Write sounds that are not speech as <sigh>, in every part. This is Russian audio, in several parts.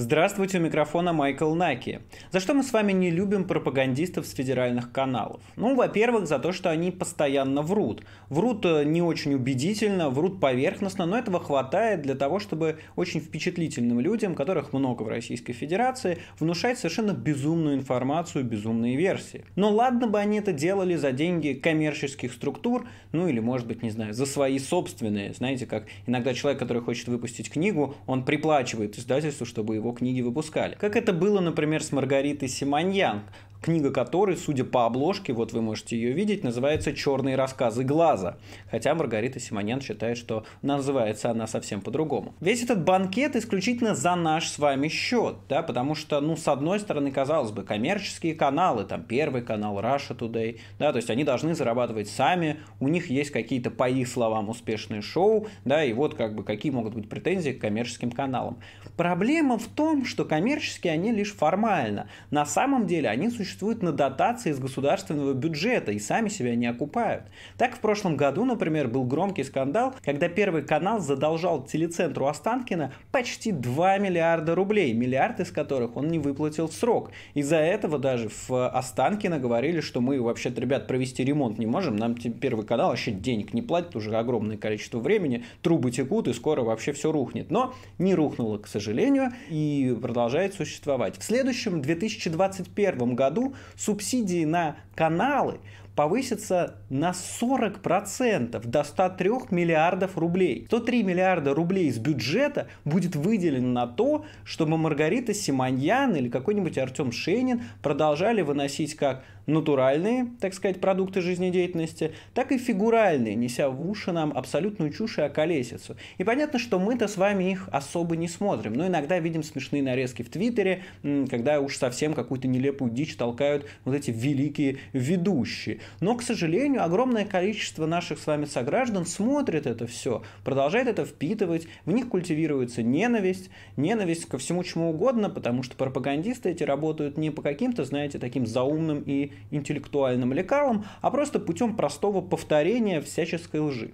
Здравствуйте, у микрофона Майкл Наки. За что мы с вами не любим пропагандистов с федеральных каналов? Ну, во-первых, за то, что они постоянно врут. Врут э, не очень убедительно, врут поверхностно, но этого хватает для того, чтобы очень впечатлительным людям, которых много в Российской Федерации, внушать совершенно безумную информацию, безумные версии. Но ладно бы они это делали за деньги коммерческих структур, ну или, может быть, не знаю, за свои собственные. Знаете, как иногда человек, который хочет выпустить книгу, он приплачивает издательству, чтобы его его книги выпускали. Как это было, например, с Маргаритой Симоньян, книга которой, судя по обложке, вот вы можете ее видеть, называется «Черные рассказы глаза», хотя Маргарита Симонян считает, что называется она совсем по-другому. Весь этот банкет исключительно за наш с вами счет, да, потому что, ну, с одной стороны, казалось бы, коммерческие каналы, там, Первый канал, Russia Today, да, то есть они должны зарабатывать сами, у них есть какие-то, по их словам, успешные шоу, да, и вот как бы какие могут быть претензии к коммерческим каналам. Проблема в том, что коммерческие они лишь формально, на самом деле они существуют существуют на дотации из государственного бюджета и сами себя не окупают. Так в прошлом году, например, был громкий скандал, когда Первый канал задолжал телецентру Останкина почти 2 миллиарда рублей, миллиард из которых он не выплатил в срок. Из-за этого даже в Останкино говорили, что мы вообще-то, ребят, провести ремонт не можем, нам Первый канал вообще денег не платит уже огромное количество времени, трубы текут и скоро вообще все рухнет. Но не рухнуло, к сожалению, и продолжает существовать. В следующем 2021 году году субсидии на каналы повысится на 40% до 103 миллиардов рублей. 103 миллиарда рублей из бюджета будет выделено на то, чтобы Маргарита Симоньян или какой-нибудь Артем Шенин продолжали выносить как натуральные, так сказать, продукты жизнедеятельности, так и фигуральные, неся в уши нам абсолютную чушь и околесицу. И понятно, что мы-то с вами их особо не смотрим, но иногда видим смешные нарезки в Твиттере, когда уж совсем какую-то нелепую дичь толкают вот эти великие ведущие. Но, к сожалению, огромное количество наших с вами сограждан смотрит это все, продолжает это впитывать, в них культивируется ненависть, ненависть ко всему чему угодно, потому что пропагандисты эти работают не по каким-то, знаете, таким заумным и интеллектуальным лекалом, а просто путем простого повторения всяческой лжи.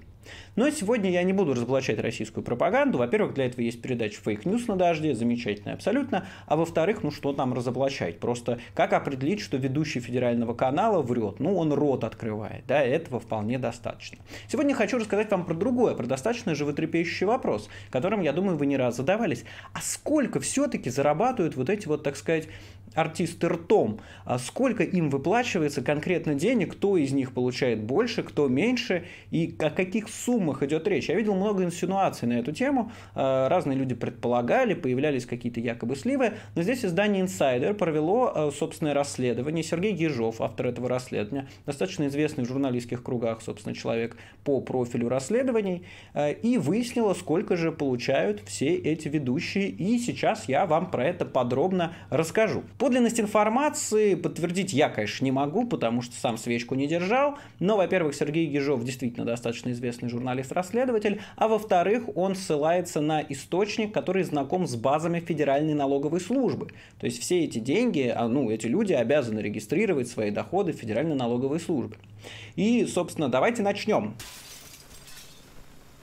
Но сегодня я не буду разоблачать российскую пропаганду. Во-первых, для этого есть передача Fake News на дожде», замечательная абсолютно. А во-вторых, ну что там разоблачать? Просто как определить, что ведущий федерального канала врет? Ну, он рот открывает, да, этого вполне достаточно. Сегодня хочу рассказать вам про другое, про достаточно животрепещущий вопрос, которым, я думаю, вы не раз задавались. А сколько все-таки зарабатывают вот эти вот, так сказать, артисты ртом? А сколько им выплачивается конкретно денег? Кто из них получает больше, кто меньше? И о каких суммах идет речь? Я видел много инсинуаций на эту тему. Э, разные люди предполагали, появлялись какие-то якобы сливы. Но здесь издание Insider провело э, собственное расследование. Сергей Ежов, автор этого расследования, достаточно известный в журналистских кругах, собственно, человек по профилю расследований, э, и выяснило, сколько же получают все эти ведущие. И сейчас я вам про это подробно расскажу. Подлинность информации подтвердить я, конечно, не могу, потому что сам свечку не держал. Но, во-первых, Сергей Ежов действительно достаточно известный известный журналист-расследователь, а во-вторых, он ссылается на источник, который знаком с базами Федеральной налоговой службы. То есть все эти деньги, а, ну, эти люди обязаны регистрировать свои доходы в Федеральной налоговой службе. И, собственно, давайте начнем.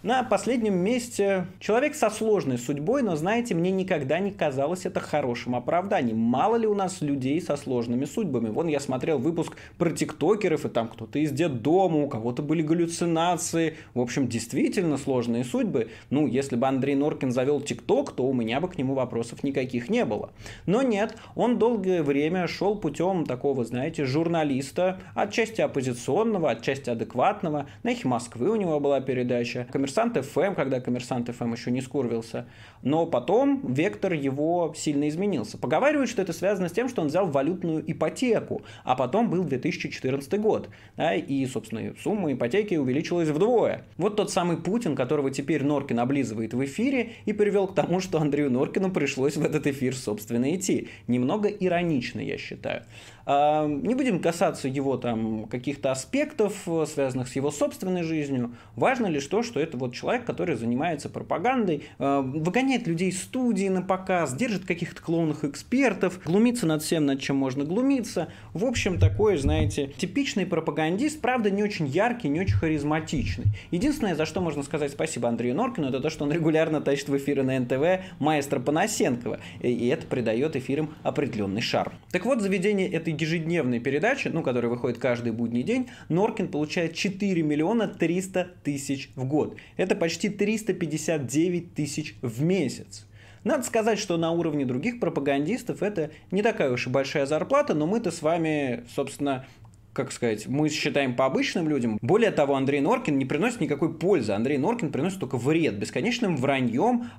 На последнем месте человек со сложной судьбой, но, знаете, мне никогда не казалось это хорошим оправданием. Мало ли у нас людей со сложными судьбами. Вон я смотрел выпуск про тиктокеров, и там кто-то из детдома, у кого-то были галлюцинации. В общем, действительно сложные судьбы. Ну, если бы Андрей Норкин завел тикток, то у меня бы к нему вопросов никаких не было. Но нет, он долгое время шел путем такого, знаете, журналиста, отчасти оппозиционного, отчасти адекватного. На их Москвы у него была передача, Коммерсант ФМ, когда Коммерсант ФМ еще не скурвился. Но потом вектор его сильно изменился. Поговаривают, что это связано с тем, что он взял валютную ипотеку, а потом был 2014 год. Да, и, собственно, сумма ипотеки увеличилась вдвое. Вот тот самый Путин, которого теперь Норкин облизывает в эфире и привел к тому, что Андрею Норкину пришлось в этот эфир, собственно, идти. Немного иронично, я считаю. Не будем касаться его там каких-то аспектов, э, связанных с его собственной жизнью. Важно лишь то, что это вот человек, который занимается пропагандой, выгоняет людей из студии на показ, держит каких-то клоунных экспертов, глумится над всем, над чем можно глумиться. В общем, такой, знаете, типичный пропагандист, правда, не очень яркий, не очень харизматичный. Единственное, за что можно сказать спасибо Андрею Норкину, это то, что он регулярно тащит в эфиры на НТВ маэстро Панасенкова, и это придает эфирам определенный шарм. Так вот, заведение этой ежедневной передаче, ну, которая выходит каждый будний день, Норкин получает 4 миллиона 300 тысяч в год. Это почти 359 тысяч в месяц. Надо сказать, что на уровне других пропагандистов это не такая уж и большая зарплата, но мы-то с вами, собственно, как сказать, мы считаем по обычным людям. Более того, Андрей Норкин не приносит никакой пользы. Андрей Норкин приносит только вред бесконечным враньем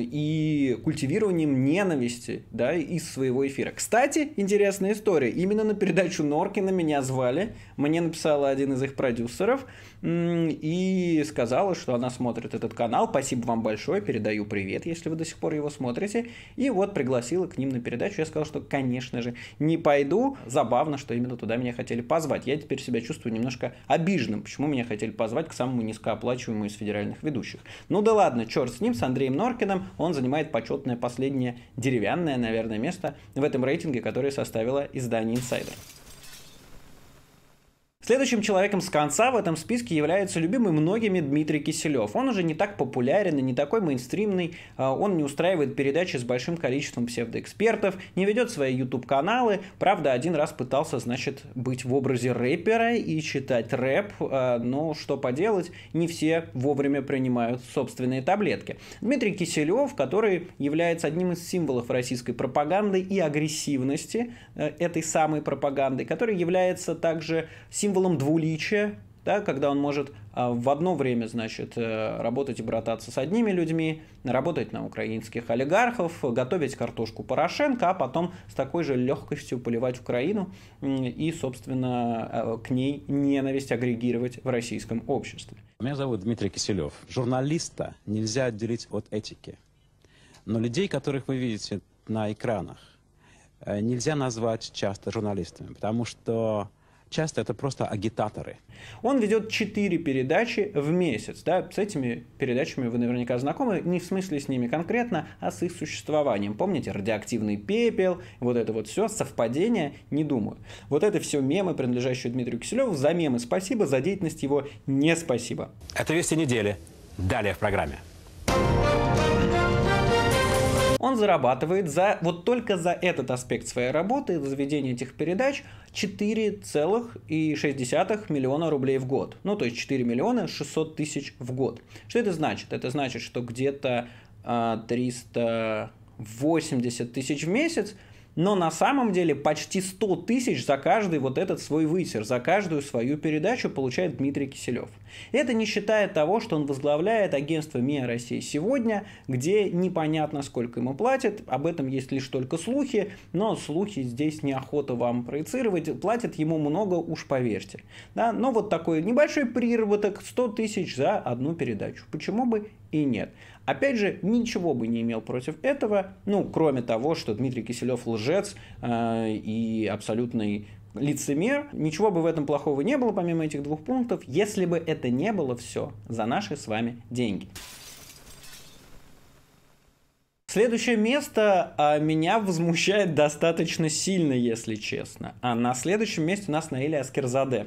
и культивированием ненависти да, из своего эфира. Кстати, интересная история. Именно на передачу Норкина меня звали. Мне написала один из их продюсеров и сказала, что она смотрит этот канал. Спасибо вам большое, передаю привет, если вы до сих пор его смотрите. И вот пригласила к ним на передачу. Я сказал, что, конечно же, не пойду. Забавно, что именно туда меня хотели позвать. Я теперь себя чувствую немножко обиженным, почему меня хотели позвать к самому низкооплачиваемому из федеральных ведущих. Ну да ладно, черт с ним, с Андреем Норкиным. Он занимает почетное последнее деревянное, наверное, место в этом рейтинге, который составило издание Insider. Следующим человеком с конца в этом списке является любимый многими Дмитрий Киселев. Он уже не так популярен и не такой мейнстримный, а, он не устраивает передачи с большим количеством псевдоэкспертов, не ведет свои YouTube-каналы, правда, один раз пытался, значит, быть в образе рэпера и читать рэп, а, но что поделать, не все вовремя принимают собственные таблетки. Дмитрий Киселев, который является одним из символов российской пропаганды и агрессивности э, этой самой пропаганды, который является также символом символом двуличия, да, когда он может а, в одно время, значит, э, работать и брататься с одними людьми, работать на украинских олигархов, готовить картошку Порошенко, а потом с такой же легкостью поливать Украину и, собственно, э, к ней ненависть агрегировать в российском обществе. Меня зовут Дмитрий Киселев. Журналиста нельзя отделить от этики. Но людей, которых вы видите на экранах, э, нельзя назвать часто журналистами, потому что часто это просто агитаторы. Он ведет 4 передачи в месяц. Да? С этими передачами вы наверняка знакомы, не в смысле с ними конкретно, а с их существованием. Помните, радиоактивный пепел, вот это вот все, совпадение, не думаю. Вот это все мемы, принадлежащие Дмитрию Киселеву. За мемы спасибо, за деятельность его не спасибо. Это «Вести недели». Далее в программе он зарабатывает за вот только за этот аспект своей работы, за ведение этих передач 4,6 миллиона рублей в год. Ну, то есть 4 миллиона 600 тысяч в год. Что это значит? Это значит, что где-то 380 а, тысяч в месяц, но на самом деле почти 100 тысяч за каждый вот этот свой высер, за каждую свою передачу получает Дмитрий Киселев. Это не считая того, что он возглавляет агентство МИА России сегодня, где непонятно, сколько ему платят. Об этом есть лишь только слухи, но слухи здесь неохота вам проецировать. Платят ему много, уж поверьте. Да? Но вот такой небольшой приработок 100 тысяч за одну передачу. Почему бы и нет. Опять же, ничего бы не имел против этого, ну, кроме того, что Дмитрий Киселев лжец э, и абсолютный лицемер. Ничего бы в этом плохого не было, помимо этих двух пунктов, если бы это не было все за наши с вами деньги. Следующее место а, меня возмущает достаточно сильно, если честно. А на следующем месте у нас Наиля Аскерзаде.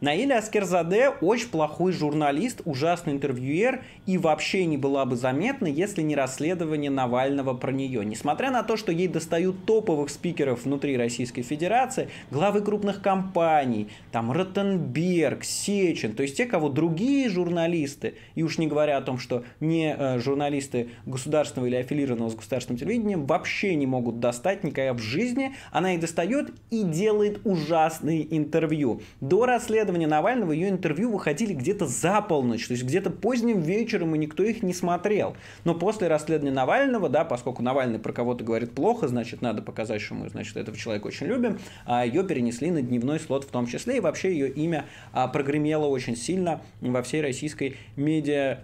Наиля Аскерзаде очень плохой журналист, ужасный интервьюер и вообще не была бы заметна, если не расследование Навального про нее. Несмотря на то, что ей достают топовых спикеров внутри Российской Федерации, главы крупных компаний, там Ротенберг, Сечин, то есть те, кого другие журналисты, и уж не говоря о том, что не э, журналисты государственного или аффилированного связанного с государственным телевидением, вообще не могут достать никогда в жизни. Она и достает и делает ужасные интервью. До расследования Навального ее интервью выходили где-то за полночь, то есть где-то поздним вечером, и никто их не смотрел. Но после расследования Навального, да, поскольку Навальный про кого-то говорит плохо, значит, надо показать, что мы, значит, этого человека очень любим, а ее перенесли на дневной слот в том числе, и вообще ее имя а, прогремело очень сильно во всей российской медиа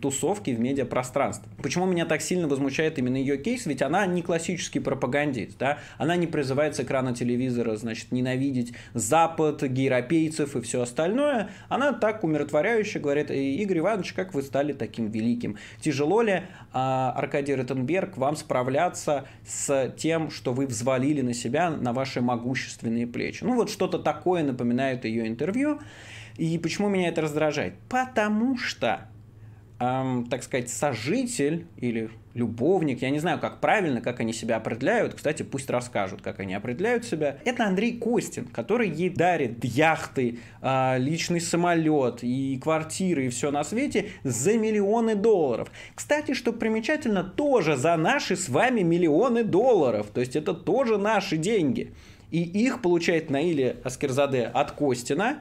тусовки в медиапространстве. Почему меня так сильно возмущает именно ее кейс? Ведь она не классический пропагандист, да? Она не призывает с экрана телевизора, значит, ненавидеть Запад, гейропейцев и все остальное. Она так умиротворяюще говорит, «Э, Игорь Иванович, как вы стали таким великим? Тяжело ли, а, Аркадий Ротенберг, вам справляться с тем, что вы взвалили на себя, на ваши могущественные плечи? Ну вот что-то такое напоминает ее интервью. И почему меня это раздражает? Потому что эм, так сказать, сожитель или любовник, я не знаю, как правильно, как они себя определяют, кстати, пусть расскажут, как они определяют себя. Это Андрей Костин, который ей дарит яхты, э, личный самолет и квартиры и все на свете за миллионы долларов. Кстати, что примечательно, тоже за наши с вами миллионы долларов, то есть это тоже наши деньги. И их получает Наиля Аскерзаде от Костина,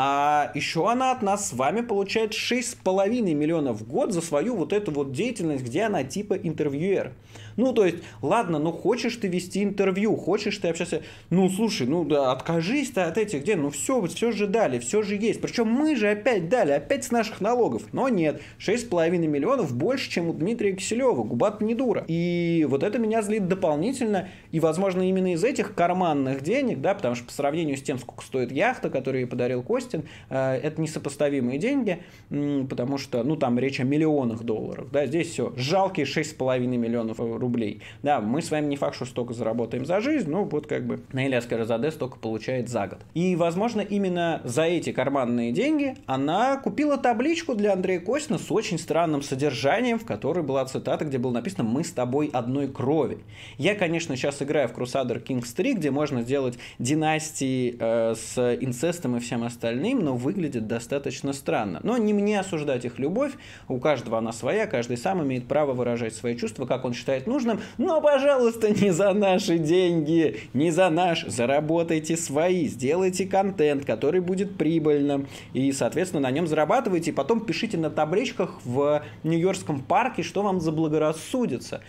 а еще она от нас с вами получает 6,5 миллионов в год за свою вот эту вот деятельность, где она типа интервьюер. Ну, то есть, ладно, ну хочешь ты вести интервью, хочешь ты общаться, ну слушай, ну да, откажись-то от этих где, ну все, все же дали, все же есть. Причем мы же опять дали, опять с наших налогов. Но нет, 6,5 миллионов больше, чем у Дмитрия Киселева, губат не дура. И вот это меня злит дополнительно, и, возможно, именно из этих карманных денег, да, потому что по сравнению с тем, сколько стоит яхта, которую ей подарил Костин, э, это несопоставимые деньги, потому что, ну, там речь о миллионах долларов, да, здесь все, жалкие 6,5 миллионов рублей рублей. Да, мы с вами не факт, что столько заработаем за жизнь, но вот как бы на Ильяс Каразаде столько получает за год. И, возможно, именно за эти карманные деньги она купила табличку для Андрея Костина с очень странным содержанием, в которой была цитата, где было написано «Мы с тобой одной крови». Я, конечно, сейчас играю в Crusader Kings 3, где можно сделать династии э, с инцестом и всем остальным, но выглядит достаточно странно. Но не мне осуждать их любовь, у каждого она своя, каждый сам имеет право выражать свои чувства, как он считает нужным, нужным, но, пожалуйста, <laughs> не за наши деньги, не за наш. Заработайте свои, сделайте контент, который будет прибыльным, и, соответственно, на нем зарабатывайте, и потом пишите на табличках в Нью-Йоркском парке, что вам заблагорассудится.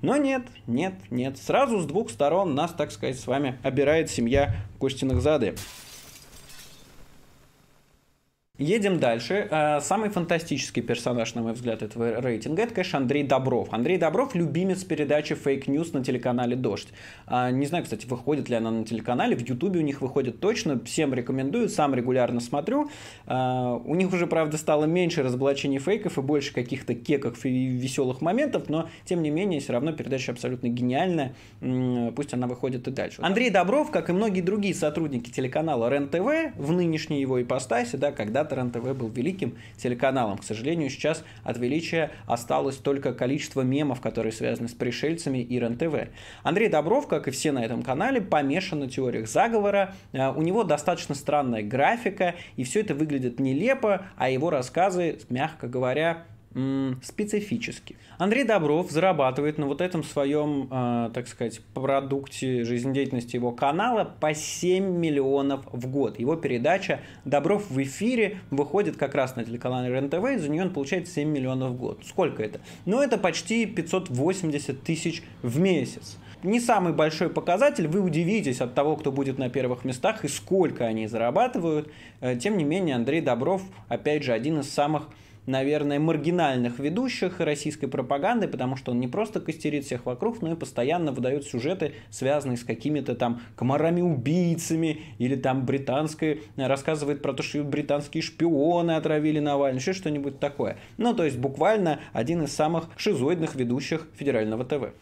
Но нет, нет, нет. Сразу с двух сторон нас, так сказать, с вами обирает семья Костиных зады. Едем дальше. Э, самый фантастический персонаж, на мой взгляд, этого рейтинга, это, конечно, Андрей Добров. Андрей Добров – любимец передачи «Фейк News на телеканале «Дождь». А, не знаю, кстати, выходит ли она на телеканале. В Ютубе у них выходит точно. Всем рекомендую, сам регулярно смотрю. А, у них уже, правда, стало меньше разоблачений фейков и больше каких-то кеков и веселых моментов, но, тем не менее, все равно передача абсолютно гениальная. Пусть она выходит и дальше. Андрей Добров, как и многие другие сотрудники телеканала РЕН-ТВ в нынешней его ипостаси, да, когда да, ТРН-ТВ был великим телеканалом. К сожалению, сейчас от величия осталось только количество мемов, которые связаны с пришельцами и РНТВ. Андрей Добров, как и все на этом канале, помешан на теориях заговора. Э, у него достаточно странная графика, и все это выглядит нелепо, а его рассказы, мягко говоря, специфически. Андрей Добров зарабатывает на вот этом своем, э, так сказать, продукте жизнедеятельности его канала по 7 миллионов в год. Его передача «Добров в эфире» выходит как раз на телеканале РЕН-ТВ, и за нее он получает 7 миллионов в год. Сколько это? Ну, это почти 580 тысяч в месяц. Не самый большой показатель, вы удивитесь от того, кто будет на первых местах и сколько они зарабатывают. Э, тем не менее, Андрей Добров, опять же, один из самых наверное, маргинальных ведущих российской пропаганды, потому что он не просто костерит всех вокруг, но и постоянно выдает сюжеты, связанные с какими-то там комарами-убийцами, или там британской, э, рассказывает про то, что британские шпионы отравили Навального, еще что-нибудь такое. Ну, то есть буквально один из самых шизоидных ведущих федерального ТВ.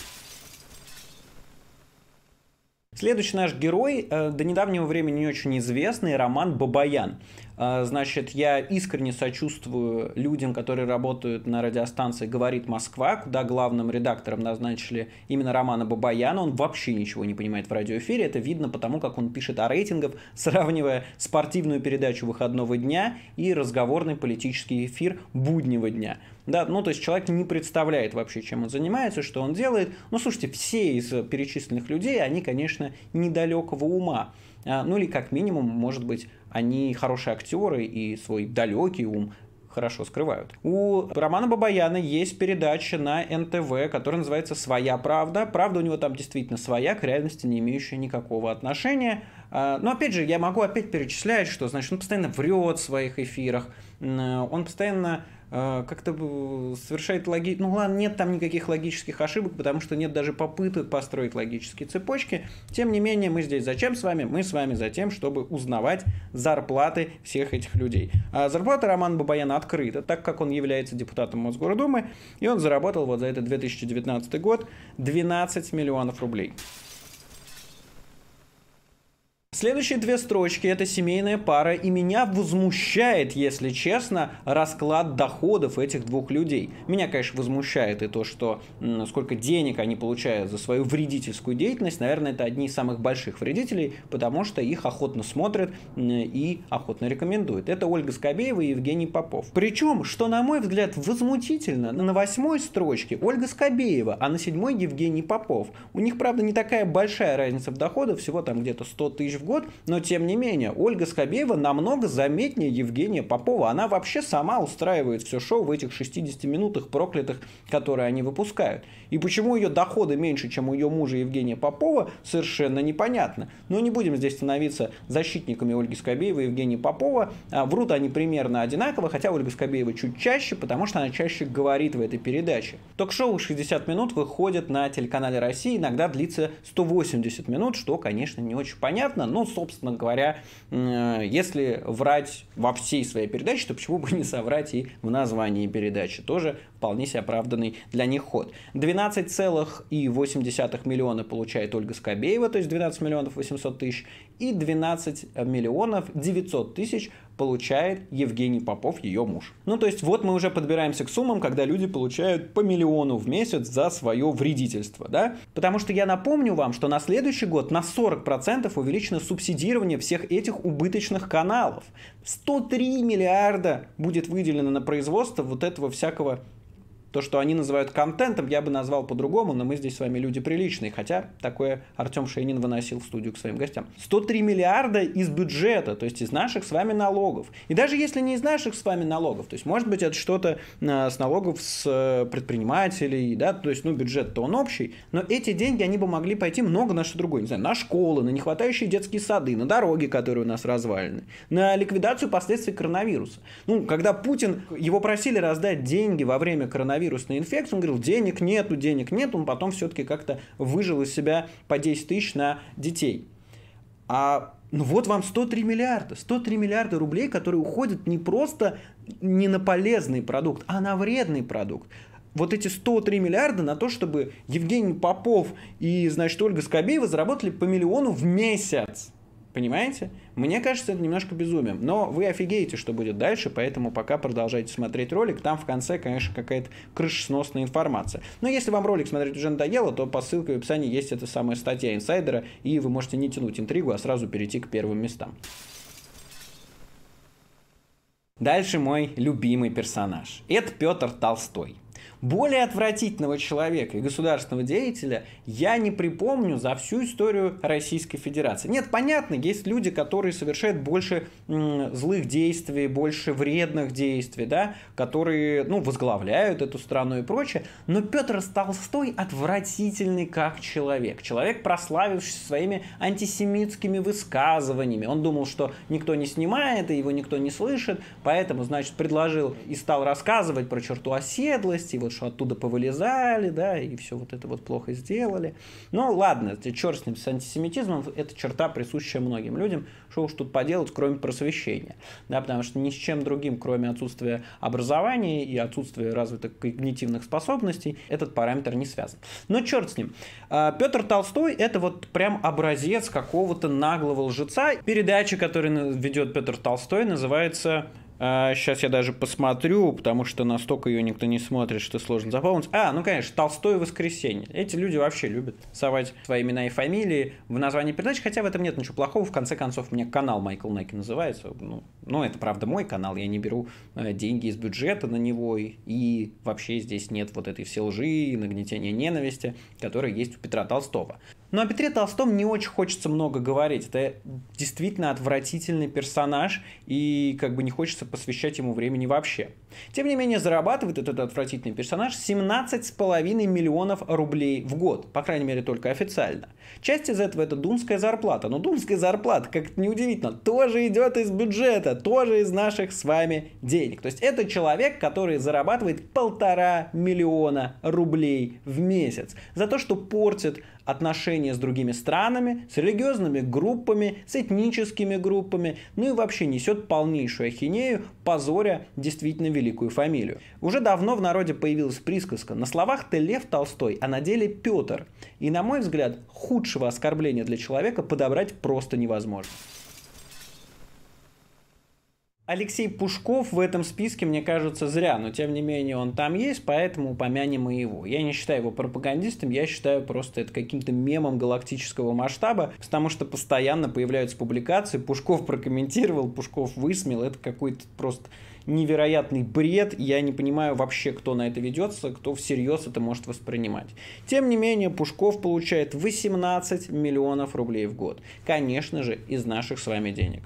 Следующий наш герой, э, до недавнего времени не очень известный, Роман Бабаян. А, значит, я искренне сочувствую людям, которые работают на радиостанции «Говорит Москва», куда главным редактором назначили именно Романа Бабаяна. Он вообще ничего не понимает в радиоэфире. Это видно потому, как он пишет о рейтингах, <laughs> сравнивая спортивную передачу выходного дня и разговорный политический эфир буднего дня. Да, ну, то есть человек не представляет вообще, чем он занимается, что он делает. Ну, слушайте, все из перечисленных людей, они, конечно, недалекого ума. А, ну или как минимум, может быть, они хорошие актеры и свой далекий ум хорошо скрывают. У Романа Бабаяна есть передача на НТВ, которая называется «Своя правда». Правда у него там действительно своя, к реальности не имеющая никакого отношения. А, Но ну, опять же, я могу опять перечислять, что значит он постоянно врет в своих эфирах, он постоянно а, как-то совершает логи... Ну ладно, нет там никаких логических ошибок, потому что нет даже попыток построить логические цепочки. Тем не менее, мы здесь зачем с вами? Мы с вами за тем, чтобы узнавать зарплаты всех этих людей. А зарплата Романа Бабаяна открыта, так как он является депутатом Мосгордумы, и он заработал вот за этот 2019 год 12 миллионов рублей. Следующие две строчки – это семейная пара, и меня возмущает, если честно, расклад доходов этих двух людей. Меня, конечно, возмущает и то, что сколько денег они получают за свою вредительскую деятельность. Наверное, это одни из самых больших вредителей, потому что их охотно смотрят и охотно рекомендуют. Это Ольга Скобеева и Евгений Попов. Причем, что, на мой взгляд, возмутительно, на восьмой строчке Ольга Скобеева, а на седьмой Евгений Попов. У них, правда, не такая большая разница в доходах, всего там где-то 100 тысяч год, но тем не менее, Ольга Скобеева намного заметнее Евгения Попова. Она вообще сама устраивает все шоу в этих 60 минутах проклятых, которые они выпускают. И почему ее доходы меньше, чем у ее мужа Евгения Попова, совершенно непонятно. Но не будем здесь становиться защитниками Ольги Скобеевой и Евгения Попова. А, врут они примерно одинаково, хотя Ольга Скобеева чуть чаще, потому что она чаще говорит в этой передаче. Ток-шоу «60 минут» выходит на телеканале России, иногда длится 180 минут, что, конечно, не очень понятно, ну, собственно говоря, э, если врать во всей своей передаче, то почему бы не соврать и в названии передачи. Тоже вполне себе оправданный для них ход. 12,8 миллиона получает Ольга Скобеева, то есть 12 миллионов 800 тысяч, и 12 миллионов 900 тысяч получает Евгений Попов, ее муж. Ну, то есть вот мы уже подбираемся к суммам, когда люди получают по миллиону в месяц за свое вредительство, да? Потому что я напомню вам, что на следующий год на 40% увеличено субсидирование всех этих убыточных каналов. 103 миллиарда будет выделено на производство вот этого всякого то, что они называют контентом, я бы назвал по-другому, но мы здесь с вами люди приличные, хотя такое Артем Шейнин выносил в студию к своим гостям. 103 миллиарда из бюджета, то есть из наших с вами налогов. И даже если не из наших с вами налогов, то есть может быть это что-то э, с налогов с э, предпринимателей, да, то есть ну бюджет-то он общий, но эти деньги, они бы могли пойти много на что другое, не знаю, на школы, на нехватающие детские сады, на дороги, которые у нас развалины, на ликвидацию последствий коронавируса. Ну, когда Путин, его просили раздать деньги во время коронавируса, коронавирусной инфекции, он говорил, денег нету, денег нету, он потом все-таки как-то выжил из себя по 10 тысяч на детей. А ну вот вам 103 миллиарда, 103 миллиарда рублей, которые уходят не просто не на полезный продукт, а на вредный продукт вот эти 103 миллиарда на то, чтобы Евгений Попов и, значит, Ольга Скобеева заработали по миллиону в месяц. Понимаете? Мне кажется, это немножко безумием. Но вы офигеете, что будет дальше, поэтому пока продолжайте смотреть ролик. Там в конце, конечно, какая-то крышесносная информация. Но если вам ролик смотреть уже надоело, то по ссылке в описании есть эта самая статья инсайдера, и вы можете не тянуть интригу, а сразу перейти к первым местам. Дальше мой любимый персонаж. Это Петр Толстой. Более отвратительного человека и государственного деятеля я не припомню за всю историю Российской Федерации. Нет, понятно, есть люди, которые совершают больше злых действий, больше вредных действий, да, которые, ну, возглавляют эту страну и прочее, но Петр Толстой отвратительный как человек. Человек, прославившийся своими антисемитскими высказываниями. Он думал, что никто не снимает, и его никто не слышит, поэтому, значит, предложил и стал рассказывать про черту оседлости, вот что оттуда повылезали, да, и все вот это вот плохо сделали. Но ну, ладно, черт с ним, с антисемитизмом, это черта, присущая многим людям, что уж тут поделать, кроме просвещения, да, потому что ни с чем другим, кроме отсутствия образования и отсутствия развитых когнитивных способностей, этот параметр не связан. Но черт с ним. А, Петр Толстой – это вот прям образец какого-то наглого лжеца. Передача, которую ведет Петр Толстой, называется Сейчас а, я даже посмотрю, потому что настолько ее никто не смотрит, что сложно запомнить. А, ну конечно, Толстой воскресенье. Эти люди вообще любят совать свои имена и фамилии в названии передач, хотя в этом нет ничего плохого. В конце концов, у меня канал Майкл Найки называется. Ну, ну, это правда мой канал, я не беру э, деньги из бюджета на него, и вообще здесь нет вот этой все лжи и нагнетения ненависти, которая есть у Петра Толстого. Но о Петре Толстом не очень хочется много говорить. Это действительно отвратительный персонаж, и как бы не хочется посвящать ему времени вообще. Тем не менее, зарабатывает этот отвратительный персонаж 17,5 миллионов рублей в год. По крайней мере, только официально. Часть из этого это думская зарплата. Но думская зарплата, как-то неудивительно, тоже идет из бюджета, тоже из наших с вами денег. То есть это человек, который зарабатывает полтора миллиона рублей в месяц за то, что портит отношения с другими странами, с религиозными группами, с этническими группами, ну и вообще несет полнейшую ахинею, позоря действительно великую фамилию. Уже давно в народе появилась присказка «На словах ты Лев Толстой, а на деле Петр». И, на мой взгляд, худшего оскорбления для человека подобрать просто невозможно. Алексей Пушков в этом списке, мне кажется, зря, но тем не менее он там есть, поэтому упомянем и его. Я не считаю его пропагандистом, я считаю просто это каким-то мемом галактического масштаба, потому что постоянно появляются публикации, Пушков прокомментировал, Пушков высмел, это какой-то просто невероятный бред, я не понимаю вообще, кто на это ведется, кто всерьез это может воспринимать. Тем не менее, Пушков получает 18 миллионов рублей в год. Конечно же, из наших с вами денег.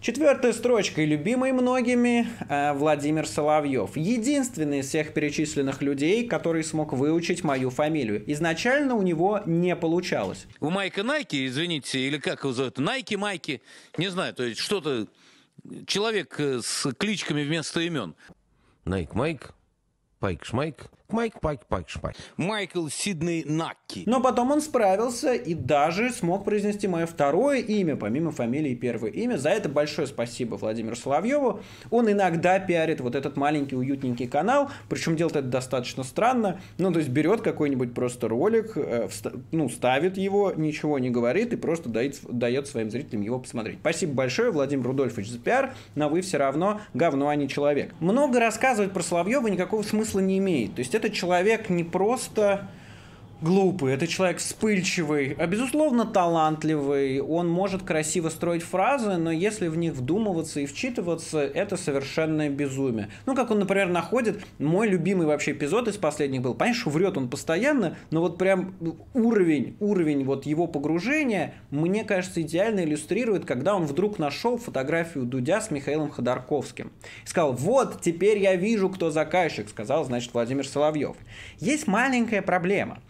Четвертая строчка и любимый многими э, Владимир Соловьев. Единственный из всех перечисленных людей, который смог выучить мою фамилию. Изначально у него не получалось. У Майка Найки, извините, или как его зовут, Найки Майки, не знаю, то есть что-то, человек э, с кличками вместо имен. Найк Майк, Пайк Шмайк. Майк, Пайк, Пайк, Шпайк. Майкл Сидней Накки. Но потом он справился и даже смог произнести мое второе имя, помимо фамилии и первое имя. За это большое спасибо Владимиру Соловьеву. Он иногда пиарит вот этот маленький уютненький канал, причем делает это достаточно странно. Ну, то есть берет какой-нибудь просто ролик, э, ну, ставит его, ничего не говорит и просто дает, дает своим зрителям его посмотреть. Спасибо большое, Владимир Рудольфович, за пиар, но вы все равно говно, а не человек. Много рассказывать про Соловьева никакого смысла не имеет. То есть это человек не просто глупый, это человек вспыльчивый, а безусловно талантливый, он может красиво строить фразы, но если в них вдумываться и вчитываться, это совершенное безумие. Ну, как он, например, находит, мой любимый вообще эпизод из последних был, Понимаешь, что врет он постоянно, но вот прям ну, уровень, уровень вот его погружения, мне кажется, идеально иллюстрирует, когда он вдруг нашел фотографию Дудя с Михаилом Ходорковским. И сказал, вот, теперь я вижу, кто заказчик, сказал, значит, Владимир Соловьев. Есть маленькая проблема –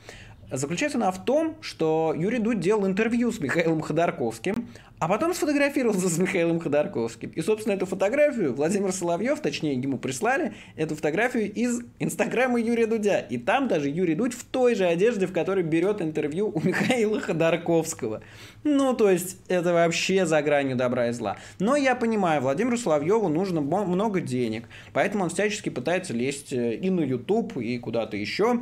Заключается она в том, что Юрий Дудь делал интервью с Михаилом Ходорковским, а потом сфотографировался с Михаилом Ходорковским. И, собственно, эту фотографию Владимир Соловьев, точнее, ему прислали эту фотографию из Инстаграма Юрия Дудя. И там даже Юрий Дудь в той же одежде, в которой берет интервью у Михаила Ходорковского. Ну, то есть, это вообще за гранью добра и зла. Но я понимаю, Владимиру Соловьеву нужно много денег, поэтому он всячески пытается лезть э, и на YouTube, и куда-то еще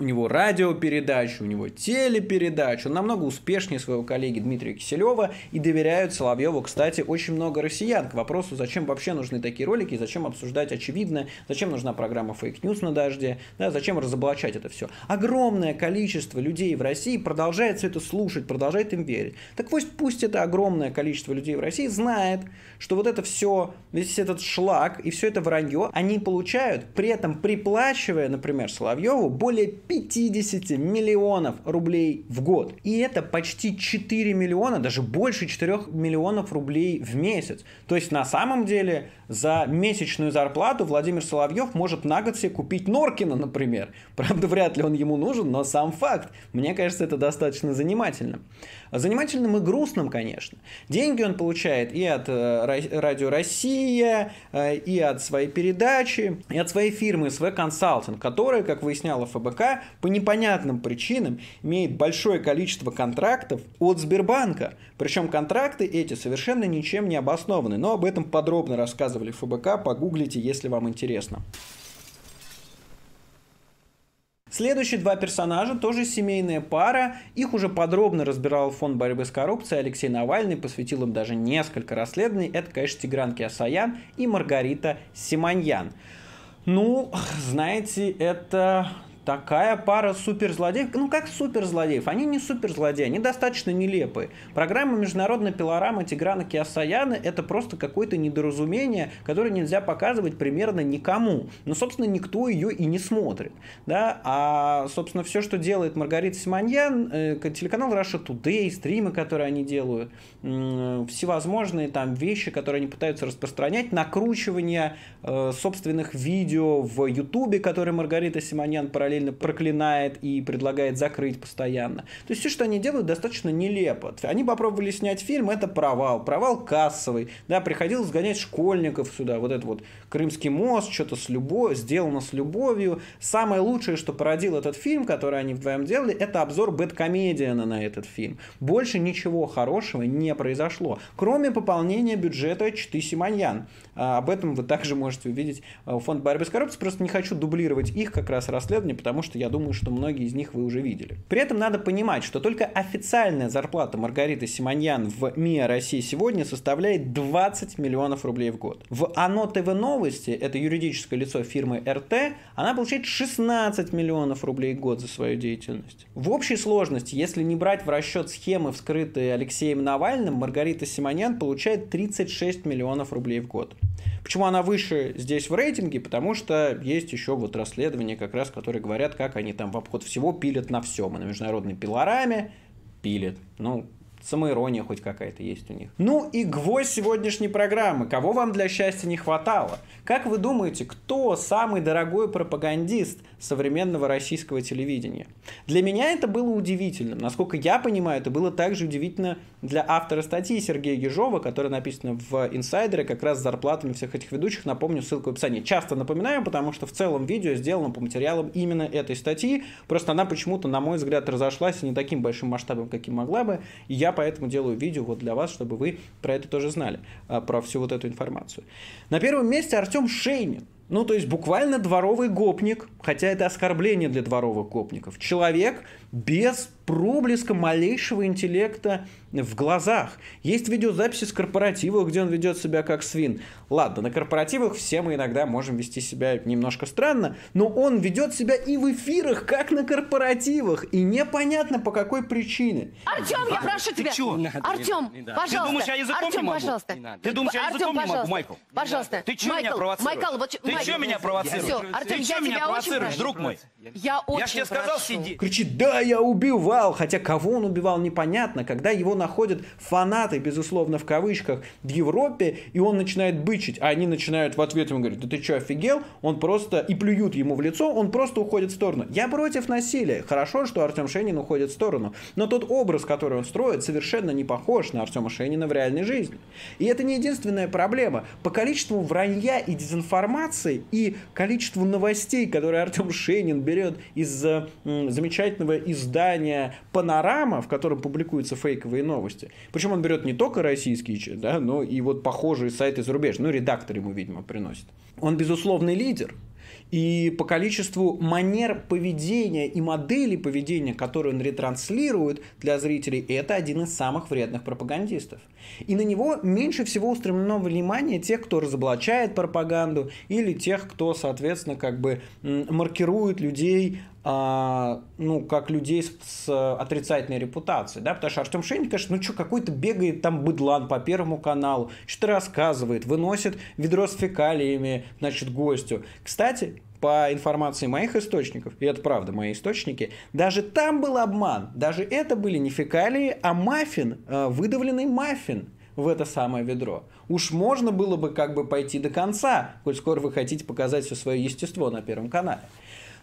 у него радиопередачи, у него телепередачи. Он намного успешнее своего коллеги Дмитрия Киселева и доверяют Соловьеву, кстати, очень много россиян. К вопросу, зачем вообще нужны такие ролики, зачем обсуждать очевидное, зачем нужна программа Fake News на дожде, да, зачем разоблачать это все. Огромное количество людей в России продолжает все это слушать, продолжает им верить. Так пусть, пусть это огромное количество людей в России знает, что вот это все, весь этот шлак и все это вранье, они получают, при этом приплачивая, например, Соловьеву более 50 миллионов рублей в год. И это почти 4 миллиона, даже больше 4 миллионов рублей в месяц. То есть на самом деле за месячную зарплату Владимир Соловьев может на год себе купить Норкина, например. <laughs> Правда, вряд ли он ему нужен, но сам факт. Мне кажется, это достаточно занимательным. Занимательным и грустным, конечно. Деньги он получает и от э, Радио Россия, э, и от своей передачи, и от своей фирмы СВ Консалтинг, которая, как выясняла ФБК, по непонятным причинам имеет большое количество контрактов от Сбербанка. Причем контракты эти совершенно ничем не обоснованы. Но об этом подробно рассказывали ФБК. Погуглите, если вам интересно. Следующие два персонажа тоже семейная пара. Их уже подробно разбирал фонд борьбы с коррупцией Алексей Навальный, посвятил им даже несколько расследований. Это, конечно, Тигран Киасаян и Маргарита Симоньян. Ну, знаете, это такая пара суперзлодеев, ну как суперзлодеев, они не суперзлодеи, они достаточно нелепые. Программа международной пилорама Тиграна Киасаяна это просто какое-то недоразумение, которое нельзя показывать примерно никому. Но, собственно, никто ее и не смотрит. Да? А, собственно, все, что делает Маргарита Симоньян, э, телеканал Russia Today, стримы, которые они делают, всевозможные там вещи, которые они пытаются распространять, накручивание э, собственных видео в Ютубе, которые Маргарита Симоньян параллельно параллельно проклинает и предлагает закрыть постоянно. То есть все, что они делают, достаточно нелепо. Они попробовали снять фильм, это провал. Провал кассовый. Да, приходилось гонять школьников сюда. Вот этот вот Крымский мост, что-то с любовью, сделано с любовью. Самое лучшее, что породил этот фильм, который они вдвоем делали, это обзор Бэткомедиана на этот фильм. Больше ничего хорошего не произошло, кроме пополнения бюджета Читы Симоньян. А, об этом вы также можете увидеть в э, фонд борьбы с коррупцией. Просто не хочу дублировать их как раз расследование, потому что я думаю, что многие из них вы уже видели. При этом надо понимать, что только официальная зарплата Маргариты Симоньян в МИА России сегодня составляет 20 миллионов рублей в год. В ОНО ТВ Новости, это юридическое лицо фирмы РТ, она получает 16 миллионов рублей в год за свою деятельность. В общей сложности, если не брать в расчет схемы, вскрытые Алексеем Навальным, Маргарита Симоньян получает 36 миллионов рублей в год. Почему она выше здесь в рейтинге? Потому что есть еще вот расследования, как раз, которые говорят, как они там в обход всего пилят на всем. И на международной пилораме пилят. Ну, самоирония хоть какая-то есть у них. Ну и гвоздь сегодняшней программы. Кого вам для счастья не хватало? Как вы думаете, кто самый дорогой пропагандист – современного российского телевидения. Для меня это было удивительно, Насколько я понимаю, это было также удивительно для автора статьи Сергея Ежова, которая написана в «Инсайдере», как раз с зарплатами всех этих ведущих. Напомню, ссылку в описании. Часто напоминаю, потому что в целом видео сделано по материалам именно этой статьи. Просто она почему-то, на мой взгляд, разошлась не таким большим масштабом, каким могла бы. И я поэтому делаю видео вот для вас, чтобы вы про это тоже знали, а, про всю вот эту информацию. На первом месте Артем Шейнин. Ну, то есть буквально дворовый гопник, хотя это оскорбление для дворовых гопников. Человек, без проблеска малейшего интеллекта в глазах. Есть видеозаписи с корпоративов, где он ведет себя как свин. Ладно, на корпоративах все мы иногда можем вести себя немножко странно, но он ведет себя и в эфирах, как на корпоративах, и непонятно по какой причине. Артем, я прошу тебя. Ты Артем, пожалуйста. Ты думаешь, я языком Артем, не могу? пожалуйста. Ты думаешь, я языком Артем, не могу, Майкл? Пожалуйста. Ты что меня провоцируешь? Майкл, вот, Ты что меня провоцируешь? Все, Артем, Ты что меня провоцируешь, друг мой? Я очень Я же тебе сказал, сиди. Кричит, да, я убивал, хотя кого он убивал, непонятно, когда его находят фанаты, безусловно, в кавычках, в Европе, и он начинает бычить, а они начинают в ответ ему говорить, да ты что, офигел? Он просто, и плюют ему в лицо, он просто уходит в сторону. Я против насилия. Хорошо, что Артем Шенин уходит в сторону, но тот образ, который он строит, совершенно не похож на Артема Шенина в реальной жизни. И это не единственная проблема. По количеству вранья и дезинформации и количеству новостей, которые Артем Шенин берет из э, замечательного издания «Панорама», в котором публикуются фейковые новости. Причем он берет не только российские, да, но и вот похожие сайты зарубежные. Ну, редактор ему, видимо, приносит. Он безусловный лидер. И по количеству манер поведения и моделей поведения, которые он ретранслирует для зрителей, это один из самых вредных пропагандистов. И на него меньше всего устремлено внимание тех, кто разоблачает пропаганду, или тех, кто, соответственно, как бы маркирует людей а, ну, как людей с, с отрицательной репутацией, да, потому что Артем Шейн, конечно, ну что, какой-то бегает там быдлан по Первому каналу, что-то рассказывает, выносит ведро с фекалиями, значит, гостю. Кстати, по информации моих источников, и это правда, мои источники, даже там был обман, даже это были не фекалии, а маффин, э, выдавленный маффин в это самое ведро. Уж можно было бы как бы пойти до конца, коль скоро вы хотите показать все свое естество на Первом канале.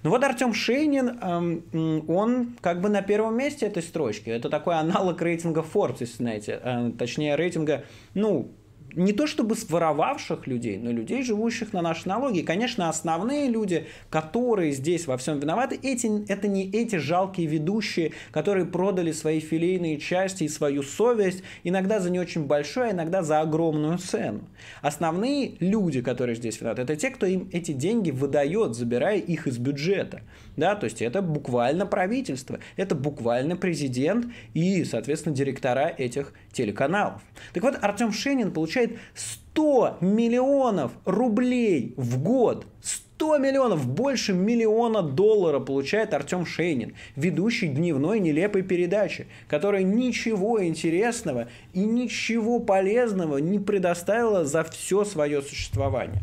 Ну вот Артем Шейнин, эм, он как бы на первом месте этой строчки. Это такой аналог рейтинга Forbes, если знаете. Э, точнее, рейтинга, ну, не то чтобы своровавших людей, но людей, живущих на наши налоги. И, конечно, основные люди, которые здесь во всем виноваты, эти, это не эти жалкие ведущие, которые продали свои филейные части и свою совесть, иногда за не очень большую, а иногда за огромную цену. Основные люди, которые здесь виноваты, это те, кто им эти деньги выдает, забирая их из бюджета. Да, то есть это буквально правительство, это буквально президент и, соответственно, директора этих телеканалов. Так вот, Артем Шенин получает 100 миллионов рублей в год. 100 миллионов, больше миллиона доллара получает Артем Шейнин, ведущий дневной нелепой передачи, которая ничего интересного и ничего полезного не предоставила за все свое существование.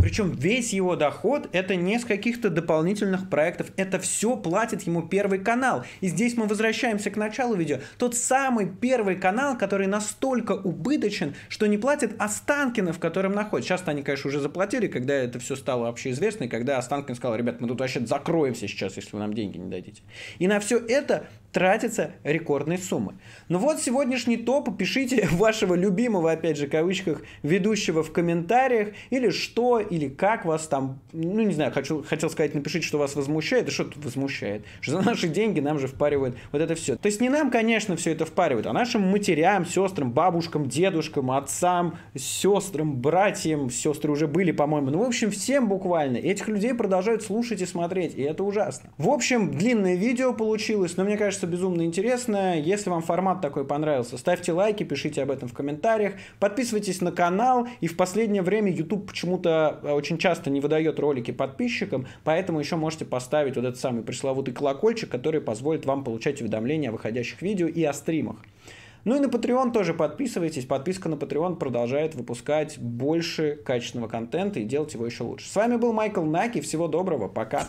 Причем весь его доход это не с каких-то дополнительных проектов. Это все платит ему первый канал. И здесь мы возвращаемся к началу видео. Тот самый первый канал, который настолько убыточен, что не платит Останкина, в котором находится. Сейчас они, конечно, уже заплатили, когда это все стало вообще известно и когда Останкин сказал, ребят, мы тут вообще закроемся сейчас, если вы нам деньги не дадите. И на все это тратятся рекордные суммы. Ну вот сегодняшний топ. Пишите <laughs> вашего любимого, опять же, в кавычках, ведущего в комментариях, или что, или как вас там, ну не знаю, хочу, хотел сказать, напишите, что вас возмущает, да что тут возмущает, что за наши деньги нам же впаривают вот это все. То есть не нам, конечно, все это впаривают, а нашим матерям, сестрам, бабушкам, дедушкам, отцам, сестрам, братьям, сестры уже были, по-моему, ну в общем всем буквально. этих людей продолжают слушать и смотреть, и это ужасно. В общем, длинное видео получилось, но мне кажется безумно интересно. Если вам формат такой понравился, ставьте лайки, пишите об этом в комментариях, подписывайтесь на канал, и в последнее время YouTube почему-то Э, очень часто не выдает ролики подписчикам, поэтому еще можете поставить вот этот самый пресловутый колокольчик, который позволит вам получать уведомления о выходящих видео и о стримах. Ну и на Patreon тоже подписывайтесь. Подписка на Patreon продолжает выпускать больше качественного контента и делать его еще лучше. С вами был Майкл Наки. Всего доброго. Пока.